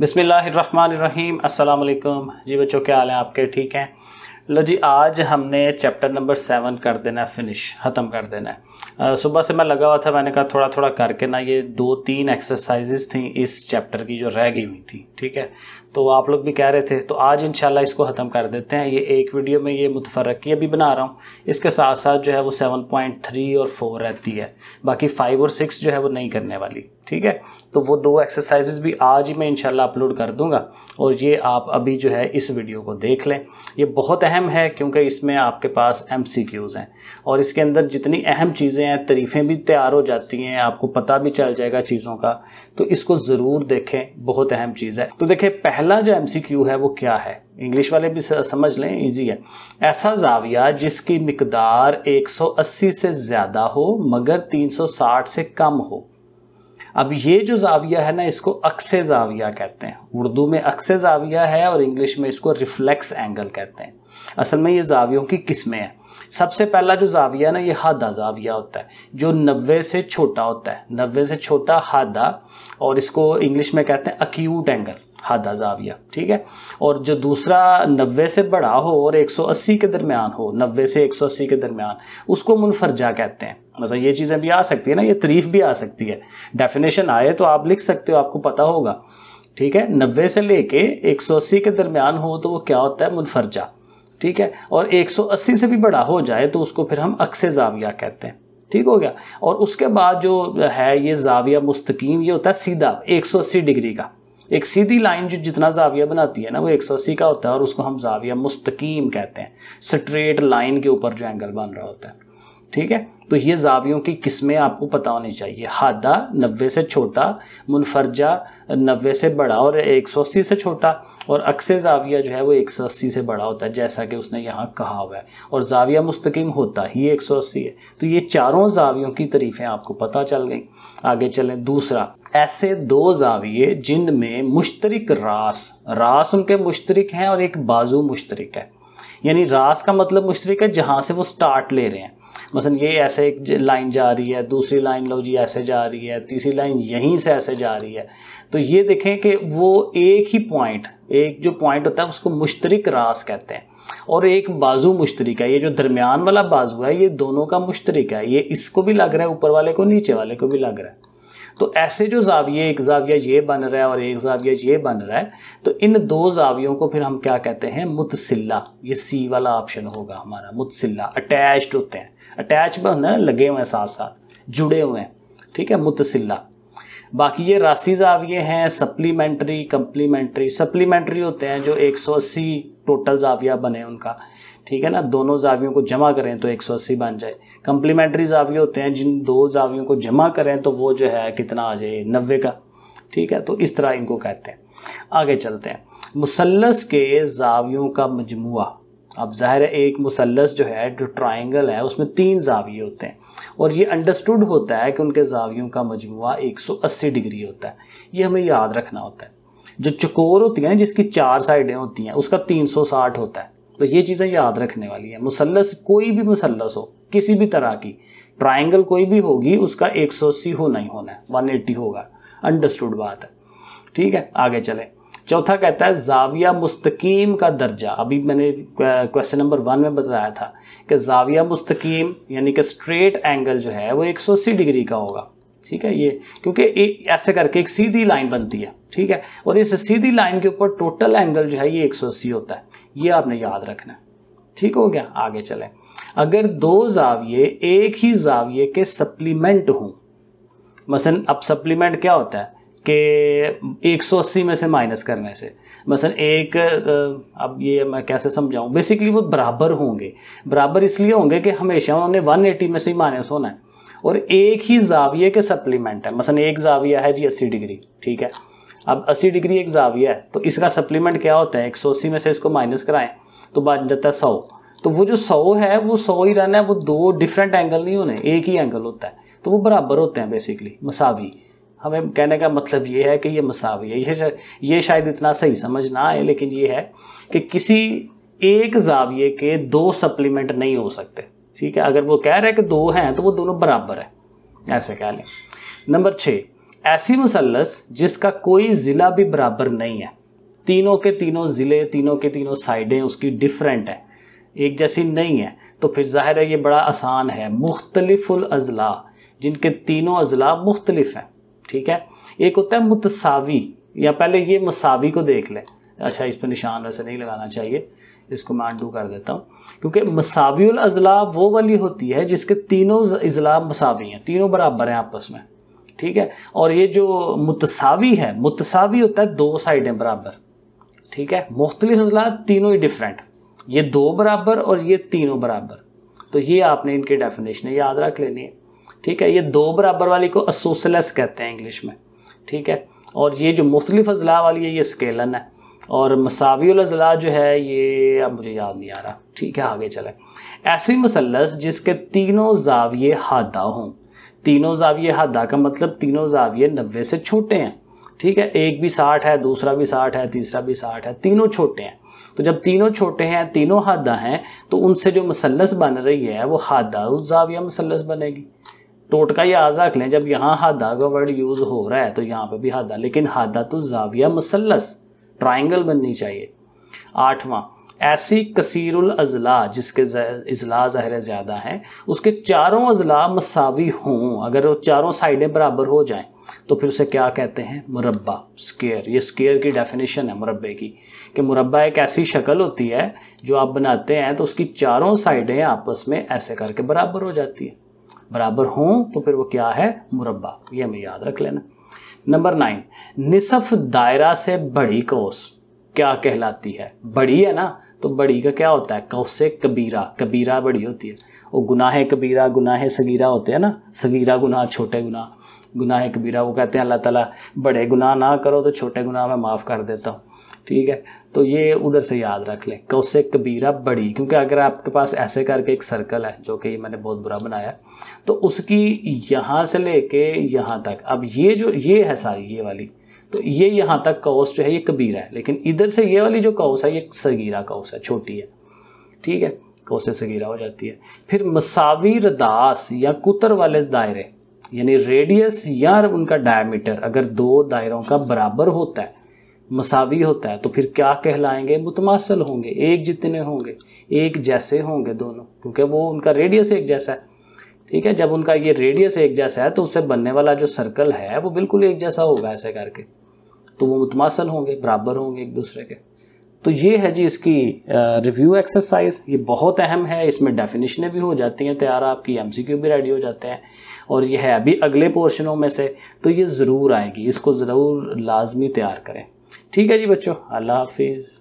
बिसमीम असलकम जी बच्चों क्या हाल है आपके ठीक हैं लो जी आज हमने चैप्टर नंबर सेवन कर देना है फिनिश ख़त्म कर देना है सुबह से मैं लगा हुआ था मैंने कहा थोड़ा थोड़ा करके ना ये दो तीन एक्सरसाइजेज थी इस चैप्टर की जो रह गई हुई थी ठीक है तो आप लोग भी कह रहे थे तो आज इंशाल्लाह इसको ख़त्म कर देते हैं ये एक वीडियो में ये मुतफरकी अभी बना रहा हूँ इसके साथ साथ जो है वो सेवन पॉइंट थ्री और फोर रहती है बाकी फाइव और सिक्स जो है वो नहीं करने वाली ठीक है तो वो दो एक्सरसाइजेज भी आज ही मैं इंशाल्लाह अपलोड कर दूंगा और ये आप अभी जो है इस वीडियो को देख लें ये बहुत अहम है क्योंकि इसमें आपके पास एम हैं और इसके अंदर जितनी अहम चीज़ें हैं तरीफ़ें भी तैयार हो जाती हैं आपको पता भी चल जाएगा चीज़ों का तो इसको ज़रूर देखें बहुत अहम चीज़ है तो देखें पहला जो एम है वो क्या है इंग्लिश वाले भी समझ लें ईजी है ऐसा जाविया जिसकी मकदार अस्सी से ज़्यादा हो मगर साठ से कम हो अब ये जो जाविया है ना इसको अक्से जाविया कहते हैं उर्दू में अक्से जाविया है और इंग्लिश में इसको रिफ्लेक्स एंगल कहते हैं असल में ये जावियों की किस्में हैं सबसे पहला जो जाविया ना ये हादा जाविया होता है जो नब्बे से छोटा होता है नब्बे से छोटा हादा और इसको इंग्लिश में कहते हैं अक्यूट एंगल हादा जाविया ठीक है और जो दूसरा नब्बे से बड़ा हो और 180 के दरमियान हो नब्बे से 180 के दरमियान उसको मुनफरजा कहते हैं मतलब ये चीज़ें भी आ सकती है ना ये तरीफ भी आ सकती है डेफिनेशन आए तो आप लिख सकते हो आपको पता होगा ठीक है नब्बे से लेके 180 के दरमियान हो तो वो क्या होता है मुनफरजा ठीक है और 180 से भी बड़ा हो जाए तो उसको फिर हम अक्से जाविया कहते हैं ठीक हो गया और उसके बाद जो है ये जाविया मुस्तकीम ये होता है सीधा 180 डिग्री का एक सीधी लाइन जो जितना जाविया बनाती है ना वो एक सौ अस्सी का होता है और उसको हम जाविया मुस्तकीम कहते हैं स्ट्रेट लाइन के ऊपर जो एंगल बन रहा होता है ठीक है तो ये जावियों की किस्में आपको पता होनी चाहिए हादा नब्बे से छोटा मुनफर्जा नब्बे से बड़ा और एक सौ अस्सी से छोटा और अक्से जाविया जो है वो एक सौ अस्सी से बड़ा होता है जैसा कि उसने यहाँ कहा हुआ है और जाविया मुस्तकीम होता ही एक सौ अस्सी है तो ये चारों जावियों की तरीफें आपको पता चल गई आगे चलें दूसरा ऐसे दो जाविये जिनमें मुश्तरक रास रास उनके मुश्तरक हैं और एक बाजू मुश्तरक है यानी रास का मतलब मुश्तरक है जहाँ से वो स्टार्ट ले रहे हैं मसलन ये ऐसे एक लाइन जा रही है दूसरी लाइन लो जी ऐसे जा रही है तीसरी लाइन यहीं से ऐसे जा रही है तो ये देखें कि वो एक ही पॉइंट एक जो पॉइंट होता है उसको मुश्तरक रास कहते हैं और एक बाजू मुश्तरक है ये जो दरमियान वाला बाजू है ये दोनों का मुश्तरक है ये इसको भी लग रहा है ऊपर वाले को नीचे वाले को भी लग रहा है तो ऐसे जो जाविये एक जाविया ये बन रहा है और एक जाविया ये बन रहा है तो इन दो जावियों को फिर हम क्या कहते हैं मुतसिल्ला ये सी वाला ऑप्शन होगा हमारा मुतसिल्ला अटैच्ड होते हैं अटैच में लगे हुए हैं साथ साथ जुड़े हुए हैं ठीक है मुतसिल्ला बाकी ये राशिज आप ये हैं सप्लीमेंट्री कम्प्लीमेंट्री सप्लीमेंट्री होते हैं जो 180 टोटल जाविया बने उनका ठीक है ना दोनों जावियों को जमा करें तो 180 बन जाए कम्प्लीमेंट्री जाविये होते हैं जिन दो जावियों को जमा करें तो वो जो है कितना आ जाए नब्बे का ठीक है तो इस तरह इनको कहते हैं आगे चलते हैं मुसलस के जावियों का मजमुआ अब ज़ाहिर है एक मुसलस जो है जो ट्राइंगल है उसमें तीन जाविये होते हैं और ये अंडरस्टूड होता है कि उनके जावियों का मजमु 180 डिग्री होता है ये हमें याद रखना होता है जो चकोर होती है ना जिसकी चार साइडें होती हैं उसका 360 होता है तो ये चीज़ें याद रखने वाली है मुसलस कोई भी मुसलस हो किसी भी तरह की ट्राइंगल कोई भी होगी उसका अस्सी होना ही होना है 180 होगा अंडरस्टूड बात है ठीक है आगे चलें चौथा कहता है जाविया मुस्तकीम का दर्जा अभी मैंने क्वेश्चन नंबर वन में बताया था कि जाविया मुस्तकीम यानी कि स्ट्रेट एंगल जो है वो 180 डिग्री का होगा ठीक है ये क्योंकि ऐसे करके एक सीधी लाइन बनती है ठीक है और इस सीधी लाइन के ऊपर टोटल एंगल जो है ये 180 होता है ये आपने याद रखना है ठीक हो गया आगे चले अगर दो जाविये एक ही जाविये के सप्लीमेंट हों मसन अब सप्लीमेंट क्या होता है के 180 में से माइनस करने से मसलन एक अब ये मैं कैसे समझाऊं बेसिकली वो बराबर होंगे बराबर इसलिए होंगे कि हमेशा उन्होंने 180 में से ही माइनस होना है और एक ही जाविये के सप्लीमेंट है मसलन एक जाविया है जी अस्सी डिग्री ठीक है अब अस्सी डिग्री एक जाविया है तो इसका सप्लीमेंट क्या होता है अस्सी में से इसको माइनस कराएं तो बन जाता है सौ तो वो जो सौ है वो सौ ही रहना है वो दो डिफरेंट एंगल नहीं होने एक ही एंगल होता है तो वो बराबर होते हैं बेसिकली मसावी हमें कहने का मतलब ये है कि ये मसावी है ये ये शायद इतना सही समझ ना आए लेकिन ये है कि किसी एक जाविये के दो सप्लीमेंट नहीं हो सकते ठीक है अगर वो कह रहे हैं कि दो हैं तो वो दोनों बराबर है ऐसे कह लें नंबर छः ऐसी मुसलस जिसका कोई ज़िला भी बराबर नहीं है तीनों के तीनों ज़िले तीनों के तीनों साइडें उसकी डिफरेंट हैं एक जैसी नहीं है तो फिर जाहिर है ये बड़ा आसान है मुख्तलिफ़ुल अजला जिनके तीनों अजला मुख्तलिफ हैं ठीक है एक होता है मुतसावी या पहले ये मसावी को देख लें अच्छा इस पर निशान वैसे नहीं लगाना चाहिए इसको मैं अंडू कर देता हूँ क्योंकि मसावी अजला वो वाली होती है जिसके तीनों अजला मसावी हैं तीनों बराबर हैं आपस में ठीक है और ये जो मुतसावी है मुतसावी होता है दो साइडें बराबर ठीक है मुख्तलिफ अजला तीनों ही डिफरेंट ये दो बराबर और ये तीनों बराबर तो ये आपने इनके डेफिनेशन याद रख लेनी है ठीक है ये दो बराबर वाली को असोसलस कहते हैं इंग्लिश में ठीक है और ये जो मुख्तलिफ अजला वाली है ये स्केलन है और मसावी अजला जो है ये अब मुझे याद नहीं आ रहा ठीक है आगे चले ऐसी मुसलस जिसके तीनों जाविये हादा हों तीनों जाविये हादा का मतलब तीनों जाविये नब्बे से छोटे हैं ठीक है एक भी साठ है दूसरा भी साठ है तीसरा भी साठ है तीनों छोटे हैं तो जब तीनों छोटे हैं तीनों हादा हैं तो उनसे जो मसलस बन रही है वो हादा उस जाविया मसलस बनेगी टोटका ये आज रख लें जब यहाँ हादा का वर्ड यूज हो रहा है तो यहाँ पे भी हादा लेकिन हादा तो जाविया मसलस ट्राइंगल बननी चाहिए आठवां ऐसी कसीरुल अजला जिसके अजला ज़ाहिर ज़्यादा हैं उसके चारों अजला मसावी हों अगर वो चारों साइडें बराबर हो जाएं तो फिर उसे क्या कहते हैं मुरबा स्केयर ये स्केयर की डेफिनेशन है मुरबे की कि मुरबा एक ऐसी शक्ल होती है जो आप बनाते हैं तो उसकी चारों साइडें आपस में ऐसे करके बराबर हो जाती है बराबर हों तो फिर वो क्या है मुरब्बा ये हमें याद रख लेना नंबर नाइन निसफ दायरा से बड़ी कोस क्या कहलाती है बड़ी है ना तो बड़ी का क्या होता है कौसे कबीरा कबीरा बड़ी होती है वो गुनाह कबीरा गुनाह सगीरा होते हैं ना सगीरा गुनाह छोटे गुनाह गुनाह कबीरा वो कहते हैं अल्लाह ताला बड़े गुनाह ना करो तो छोटे गुनाह मैं माफ़ कर देता हूँ ठीक है तो ये उधर से याद रख लें कौसे कबीरा बड़ी क्योंकि अगर आपके पास ऐसे करके एक सर्कल है जो कि मैंने बहुत बुरा बनाया तो उसकी यहाँ से लेके यहाँ तक अब ये जो ये है सारी ये वाली तो ये यहाँ तक कौस जो है ये कबीरा है लेकिन इधर से ये वाली जो कौस है ये सगीरा कौस है छोटी है ठीक है कौसे सगीरा हो जाती है फिर मसावी रदास या कुतर वाले दायरे यानी रेडियस या उनका डायमीटर अगर दो दायरों का बराबर होता है मसावी होता है तो फिर क्या कहलाएंगे मुतमासल होंगे एक जितने होंगे एक जैसे होंगे दोनों क्योंकि वो उनका रेडियस एक जैसा है ठीक है जब उनका ये रेडियस एक जैसा है तो उससे बनने वाला जो सर्कल है वो बिल्कुल एक जैसा होगा ऐसे करके तो वो मुतमासल होंगे बराबर होंगे एक दूसरे के तो ये है जी इसकी रिव्यू एक्सरसाइज ये बहुत अहम है इसमें डेफिनेशनें भी हो जाती हैं तैयार आपकी एम भी रेडी हो जाते हैं और ये है अभी अगले पोर्शनों में से तो ये ज़रूर आएगी इसको ज़रूर लाजमी तैयार करें ठीक है जी बच्चों अल्लाह हाफिज़